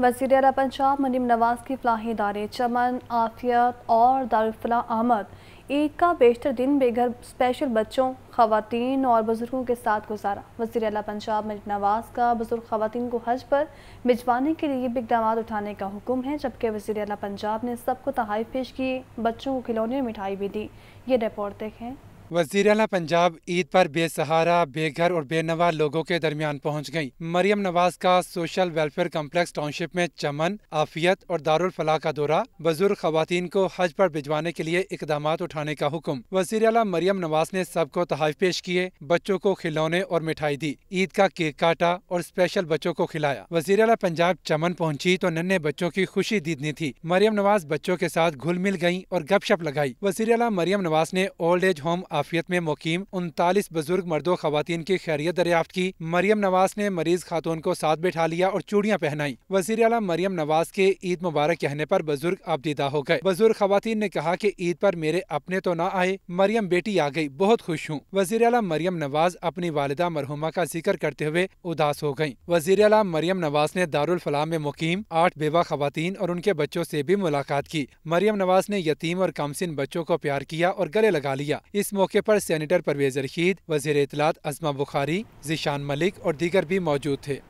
वजीर अला पंजाब मनीम नवाज की फलाही इदारे चमन आफियत और दारफला आमद ईद का बेशतर दिन बेघर स्पेशल बच्चों खातन और बुज़ुर्गों के साथ गुजारा वजी अला पंजाब मनीम नवाज का बुज़ुर्ग खातन को हज पर भिजवाने के लिए इकदाम उठाने का हुक्म है जबकि वजी अला पंजाब ने सबको तहफ़ पेश किए बच्चों को खिलौने मिठाई भी दी ये रिपोर्ट देखें वजीर अला पंजाब ईद पर बेसहारा बेघर और बेनवा लोगों के दरमियान पहुंच गई मरियम नवाज का सोशल वेलफेयर कम्प्लेक्स टाउनशिप में चमन आफियत और दारुल फलाह का दौरा बुजुर्ग खातन को हज पर भिजवाने के लिए इकदाम उठाने का हुक्म वजीर अला मरियम नवाज ने सबको तहफ पेश किए बच्चों को खिलौने और मिठाई दी ईद का केक काटा और स्पेशल बच्चों को खिलाया वजीर अला पंजाब चमन पहुँची तो नन्हे बच्चों की खुशी दीदनी थी मरियम नवाज बच्चों के साथ घुल मिल गयी और गपशप लगाई वजीर अला मरियम नवाज ने ओल्ड एज होम आफियत में मुकीम उनतालीस बुजुर्ग मर्दों खातन की खैरियत दरियाफ्त की मरियम नवाज ने मरीज खातून को साथ बैठा लिया और चूड़ियाँ पहनाई वजीर अला मरियम नवाज के ईद मुबारक कहने आरोप बुजुर्ग आपदीदा हो गए बुजुर्ग खातन ने कहा की ईद पर मेरे अपने तो न आए मरियम बेटी आ गई बहुत खुश हूँ वजीर अला मरियम नवाज अपनी वालदा मरहुमा का जिक्र करते हुए उदास हो गयी वजीर अला मरियम नवाज ने दारुलफलाम में मुकीम आठ बेवा खातन और उनके बच्चों ऐसी भी मुलाकात की मरियम नवाज ने यतीम और कमसिन बच्चों को प्यार किया और गले लगा लिया इस मौके मौके पर सैनिटर परवेज रशीद वजीर इतलात अजमा बुखारी जीशान मलिक और दीगर भी मौजूद थे